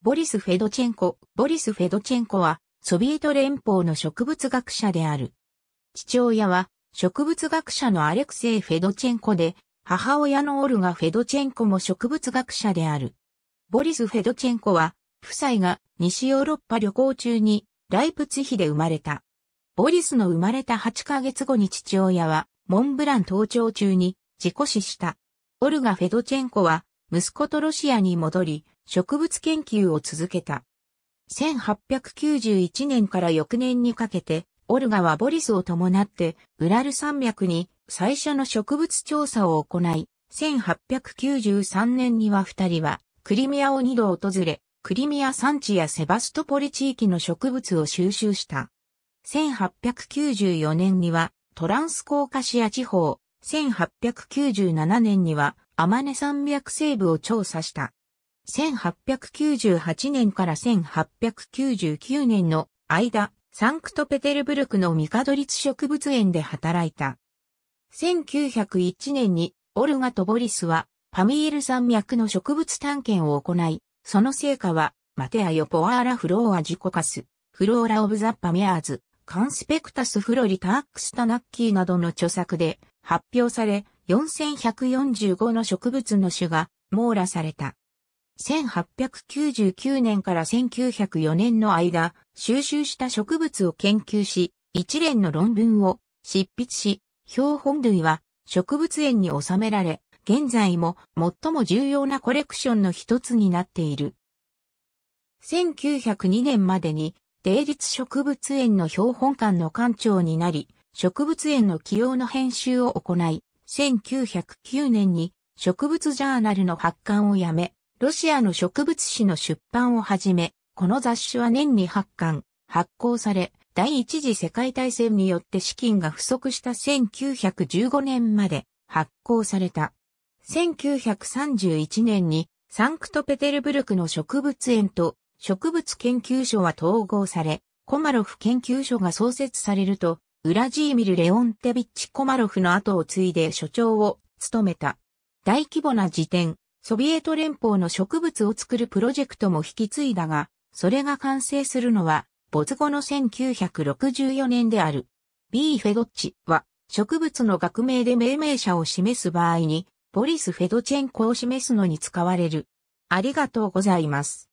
ボリス・フェドチェンコ。ボリス・フェドチェンコは、ソビエト連邦の植物学者である。父親は、植物学者のアレクセイ・フェドチェンコで、母親のオルガ・フェドチェンコも植物学者である。ボリス・フェドチェンコは、夫妻が西ヨーロッパ旅行中に、ライプツヒで生まれた。ボリスの生まれた8ヶ月後に父親は、モンブラン登頂中に、事故死した。オルガ・フェドチェンコは、息子とロシアに戻り、植物研究を続けた。1891年から翌年にかけて、オルガはボリスを伴って、ウラル山脈に最初の植物調査を行い、1893年には二人は、クリミアを二度訪れ、クリミア山地やセバストポリ地域の植物を収集した。1894年には、トランスコーカシア地方、1897年には、アマネ山脈西部を調査した。1898年から1899年の間、サンクトペテルブルクのミカドリツ植物園で働いた。1901年にオルガとボリスはパミール山脈の植物探検を行い、その成果はマテアヨポアーラフローアジコカス、フローラオブザッパミアーズ、カンスペクタスフロリタークスタナッキーなどの著作で発表され、4145の植物の種が網羅された。1899年から1904年の間、収集した植物を研究し、一連の論文を執筆し、標本類は植物園に収められ、現在も最も重要なコレクションの一つになっている。1902年までに、定立植物園の標本館の館長になり、植物園の起用の編集を行い、1909年に植物ジャーナルの発刊をやめ、ロシアの植物誌の出版をはじめ、この雑誌は年に発刊、発行され、第一次世界大戦によって資金が不足した1915年まで発行された。1931年にサンクトペテルブルクの植物園と植物研究所は統合され、コマロフ研究所が創設されると、ウラジーミル・レオンテビッチ・コマロフの後を継いで所長を務めた。大規模な辞典、ソビエト連邦の植物を作るプロジェクトも引き継いだが、それが完成するのは、没後の1964年である。B. フェドッチは、植物の学名で命名者を示す場合に、ボリス・フェドチェンコを示すのに使われる。ありがとうございます。